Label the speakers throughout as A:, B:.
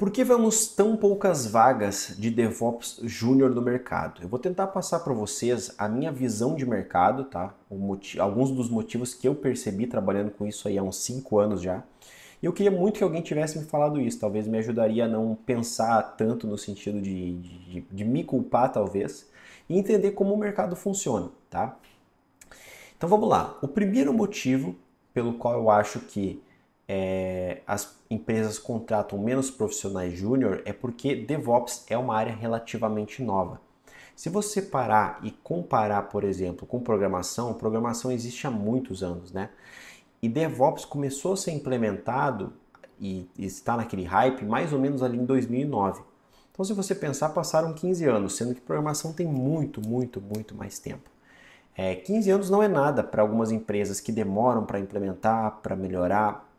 A: Por que vemos tão poucas vagas de DevOps Júnior no mercado? Eu vou tentar passar para vocês a minha visão de mercado, tá? Motivo, alguns dos motivos que eu percebi trabalhando com isso aí há uns 5 anos já. E eu queria muito que alguém tivesse me falado isso, talvez me ajudaria a não pensar tanto no sentido de, de, de me culpar, talvez, e entender como o mercado funciona, tá? Então vamos lá. O primeiro motivo pelo qual eu acho que é, as empresas contratam menos profissionais júnior é porque DevOps é uma área relativamente nova. Se você parar e comparar, por exemplo, com programação, programação existe há muitos anos, né? E DevOps começou a ser implementado e está naquele hype mais ou menos ali em 2009. Então, se você pensar, passaram 15 anos, sendo que programação tem muito, muito, muito mais tempo. É, 15 anos não é nada para algumas empresas que demoram para implementar, para melhorar,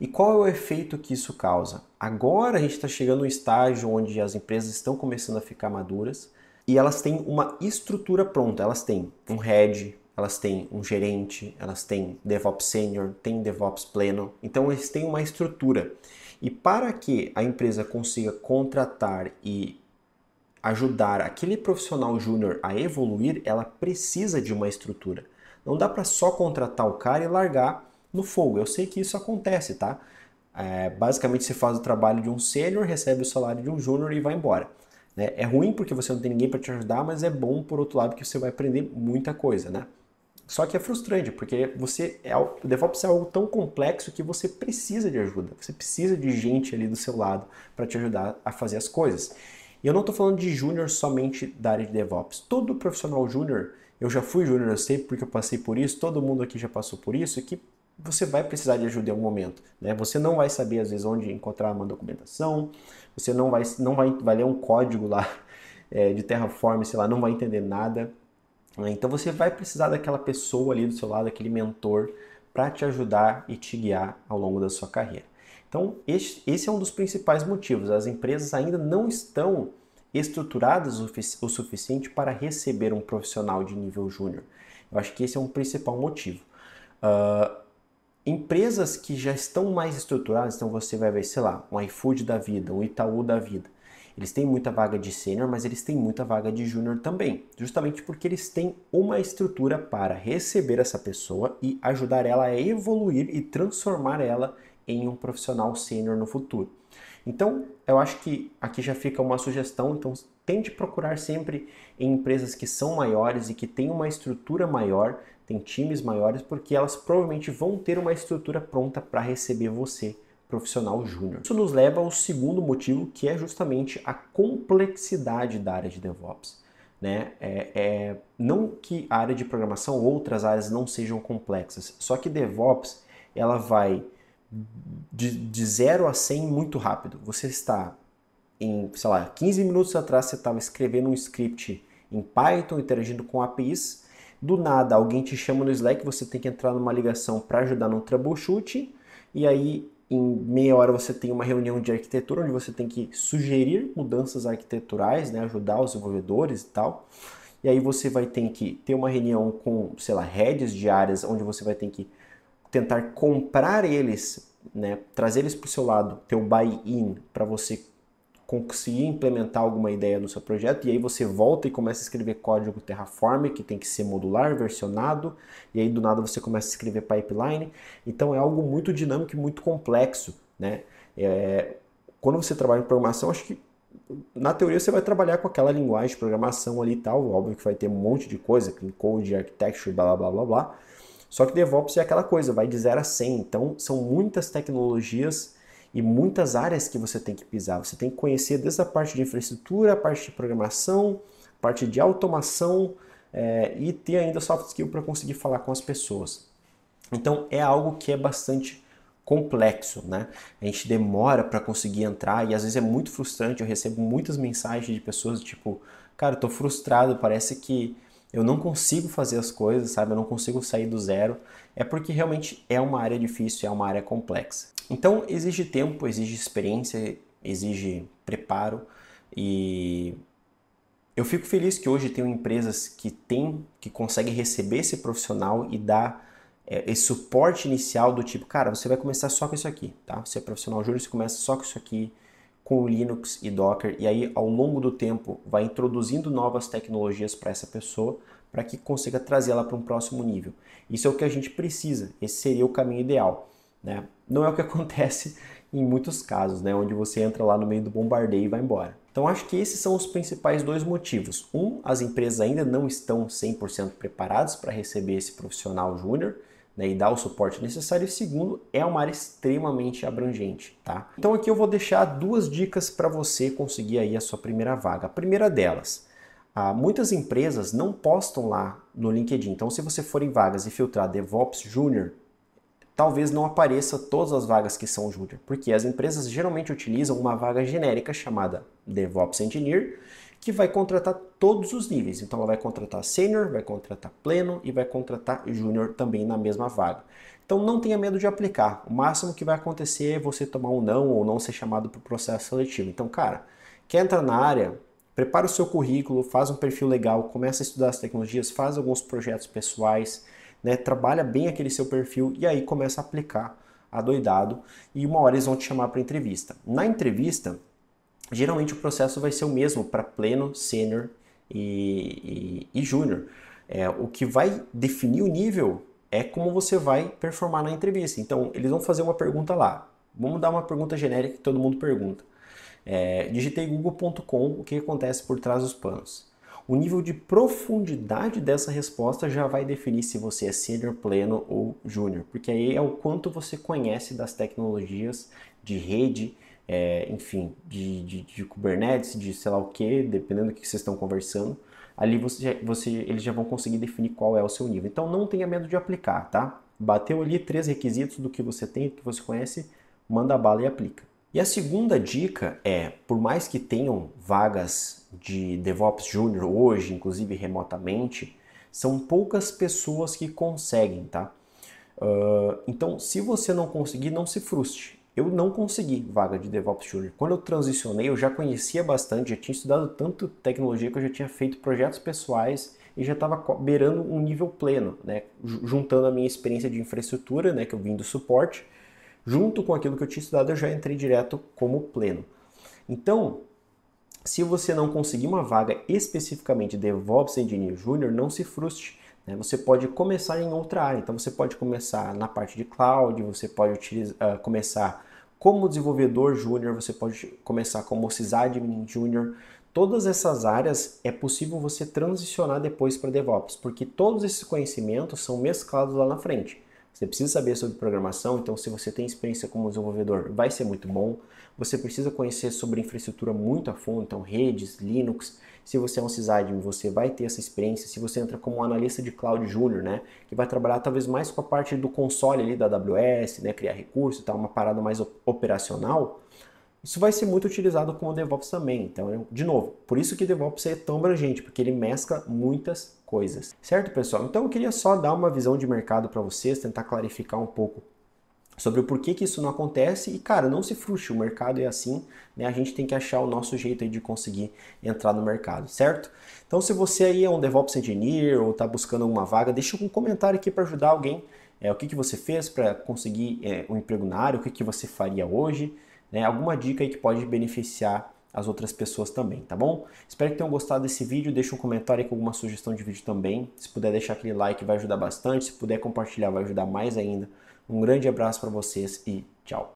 A: e qual é o efeito que isso causa? Agora a gente está chegando a um estágio onde as empresas estão começando a ficar maduras e elas têm uma estrutura pronta. Elas têm um head, elas têm um gerente, elas têm DevOps Senior, têm DevOps pleno. Então eles têm uma estrutura. E para que a empresa consiga contratar e ajudar aquele profissional júnior a evoluir, ela precisa de uma estrutura. Não dá para só contratar o cara e largar no fogo. Eu sei que isso acontece, tá? É, basicamente, você faz o trabalho de um sênior, recebe o salário de um júnior e vai embora. Né? É ruim porque você não tem ninguém para te ajudar, mas é bom, por outro lado, que você vai aprender muita coisa, né? Só que é frustrante, porque você é, o DevOps é algo tão complexo que você precisa de ajuda. Você precisa de gente ali do seu lado para te ajudar a fazer as coisas. E eu não estou falando de júnior somente da área de DevOps. Todo profissional júnior, eu já fui júnior, eu sei porque eu passei por isso, todo mundo aqui já passou por isso, que você vai precisar de ajuda em algum momento. Né? Você não vai saber, às vezes, onde encontrar uma documentação, você não vai, não vai, vai ler um código lá é, de Terraform, sei lá, não vai entender nada. Né? Então você vai precisar daquela pessoa ali do seu lado, aquele mentor, para te ajudar e te guiar ao longo da sua carreira. Então, esse, esse é um dos principais motivos. As empresas ainda não estão estruturadas o suficiente para receber um profissional de nível júnior. Eu acho que esse é um principal motivo. Uh, Empresas que já estão mais estruturadas, então você vai ver, sei lá, um iFood da vida, um Itaú da vida. Eles têm muita vaga de sênior, mas eles têm muita vaga de júnior também, justamente porque eles têm uma estrutura para receber essa pessoa e ajudar ela a evoluir e transformar ela em um profissional sênior no futuro. Então, eu acho que aqui já fica uma sugestão, então tente procurar sempre em empresas que são maiores e que têm uma estrutura maior, tem times maiores, porque elas provavelmente vão ter uma estrutura pronta para receber você, profissional júnior. Isso nos leva ao segundo motivo, que é justamente a complexidade da área de DevOps. Né? É, é, não que a área de programação ou outras áreas não sejam complexas, só que DevOps ela vai de, de 0 a 100 muito rápido. Você está em, sei lá, 15 minutos atrás você estava escrevendo um script em Python, interagindo com APIs, do nada alguém te chama no Slack, você tem que entrar numa ligação para ajudar no troubleshooting, e aí em meia hora você tem uma reunião de arquitetura onde você tem que sugerir mudanças arquiteturais, né, ajudar os desenvolvedores e tal. E aí você vai ter que ter uma reunião com, sei lá, heads de áreas onde você vai ter que tentar comprar eles, né, trazer eles para o seu lado, ter o buy-in para você conseguir implementar alguma ideia no seu projeto, e aí você volta e começa a escrever código Terraform, que tem que ser modular, versionado, e aí do nada você começa a escrever pipeline. Então é algo muito dinâmico e muito complexo, né? É, quando você trabalha em programação, acho que na teoria você vai trabalhar com aquela linguagem de programação ali e tal, óbvio que vai ter um monte de coisa, clean code, architecture, blá blá blá blá. Só que DevOps é aquela coisa, vai de 0 a 100, então são muitas tecnologias e muitas áreas que você tem que pisar. Você tem que conhecer desde a parte de infraestrutura, a parte de programação, parte de automação é, e ter ainda soft skill para conseguir falar com as pessoas. Então é algo que é bastante complexo, né? A gente demora para conseguir entrar e às vezes é muito frustrante. Eu recebo muitas mensagens de pessoas tipo, cara, estou frustrado, parece que eu não consigo fazer as coisas, sabe? Eu não consigo sair do zero. É porque realmente é uma área difícil, é uma área complexa. Então exige tempo, exige experiência, exige preparo e eu fico feliz que hoje tenho empresas que têm, que conseguem receber esse profissional e dar é, esse suporte inicial do tipo, cara, você vai começar só com isso aqui, tá? Você é profissional júnior, você começa só com isso aqui, com Linux e Docker, e aí ao longo do tempo vai introduzindo novas tecnologias para essa pessoa para que consiga trazê-la para um próximo nível. Isso é o que a gente precisa, esse seria o caminho ideal. Né? Não é o que acontece em muitos casos, né? onde você entra lá no meio do bombardeio e vai embora. Então acho que esses são os principais dois motivos. Um, as empresas ainda não estão 100% preparadas para receber esse profissional júnior, né, e dar o suporte necessário. E segundo, é uma área extremamente abrangente, tá? Então aqui eu vou deixar duas dicas para você conseguir aí a sua primeira vaga. A primeira delas, ah, muitas empresas não postam lá no LinkedIn. Então se você for em vagas e filtrar DevOps Júnior, talvez não apareça todas as vagas que são júnior, porque as empresas geralmente utilizam uma vaga genérica chamada DevOps Engineer, que vai contratar todos os níveis. Então ela vai contratar sênior, vai contratar pleno e vai contratar júnior também na mesma vaga. Então não tenha medo de aplicar. O máximo que vai acontecer é você tomar um não ou não ser chamado para o processo seletivo. Então, cara, quer entrar na área, prepara o seu currículo, faz um perfil legal, começa a estudar as tecnologias, faz alguns projetos pessoais, né? Trabalha bem aquele seu perfil e aí começa a aplicar a doidado e uma hora eles vão te chamar para entrevista. Na entrevista, geralmente o processo vai ser o mesmo para pleno, sênior e, e, e júnior. É, o que vai definir o nível é como você vai performar na entrevista. Então, eles vão fazer uma pergunta lá. Vamos dar uma pergunta genérica que todo mundo pergunta. É, digitei google.com o que acontece por trás dos panos. O nível de profundidade dessa resposta já vai definir se você é sênior, pleno ou júnior, porque aí é o quanto você conhece das tecnologias de rede, é, enfim, de, de, de, Kubernetes, de sei lá o que, dependendo do que vocês estão conversando. Ali você, você, eles já vão conseguir definir qual é o seu nível. Então não tenha medo de aplicar, tá? Bateu ali três requisitos do que você tem, do que você conhece, manda bala e aplica. E a segunda dica é, por mais que tenham vagas de DevOps Júnior hoje, inclusive remotamente, são poucas pessoas que conseguem, tá? Uh, então, se você não conseguir, não se frustre. Eu não consegui vaga de DevOps Junior. Quando eu transicionei, eu já conhecia bastante, já tinha estudado tanto tecnologia que eu já tinha feito projetos pessoais e já estava beirando um nível pleno, né? Juntando a minha experiência de infraestrutura, né, que eu vim do suporte, junto com aquilo que eu tinha estudado, eu já entrei direto como pleno. Então, se você não conseguir uma vaga especificamente DevOps Engineer Júnior, não se frustre. Né? Você pode começar em outra área. Então, você pode começar na parte de cloud, você pode utilizar, uh, começar como desenvolvedor júnior, você pode começar como sysadmin júnior. Todas essas áreas é possível você transicionar depois para DevOps, porque todos esses conhecimentos são mesclados lá na frente. Você precisa saber sobre programação, então se você tem experiência como desenvolvedor, vai ser muito bom. Você precisa conhecer sobre infraestrutura muito a fundo, então redes, Linux. Se você é um sysadmin, você vai ter essa experiência. Se você entra como um analista de cloud júnior, né, que vai trabalhar talvez mais com a parte do console ali da AWS, né, criar recurso, tal uma parada mais operacional, isso vai ser muito utilizado com o DevOps também. Então, de novo, por isso que DevOps é tão abrangente, porque ele mescla muitas coisas. Certo, pessoal? Então, eu queria só dar uma visão de mercado para vocês, tentar clarificar um pouco sobre o porquê que isso não acontece e, cara, não se frustre, o mercado é assim, né? A gente tem que achar o nosso jeito de conseguir entrar no mercado, certo? Então, se você aí é um DevOps Engineer ou está buscando alguma vaga, deixa um comentário aqui para ajudar alguém, é, o que, que você fez para conseguir é, um emprego na área, o que, que você faria hoje, né? Alguma dica aí que pode beneficiar as outras pessoas também, tá bom? Espero que tenham gostado desse vídeo, deixa um comentário aí com alguma sugestão de vídeo também. Se puder deixar aquele like vai ajudar bastante, se puder compartilhar vai ajudar mais ainda. Um grande abraço para vocês e tchau.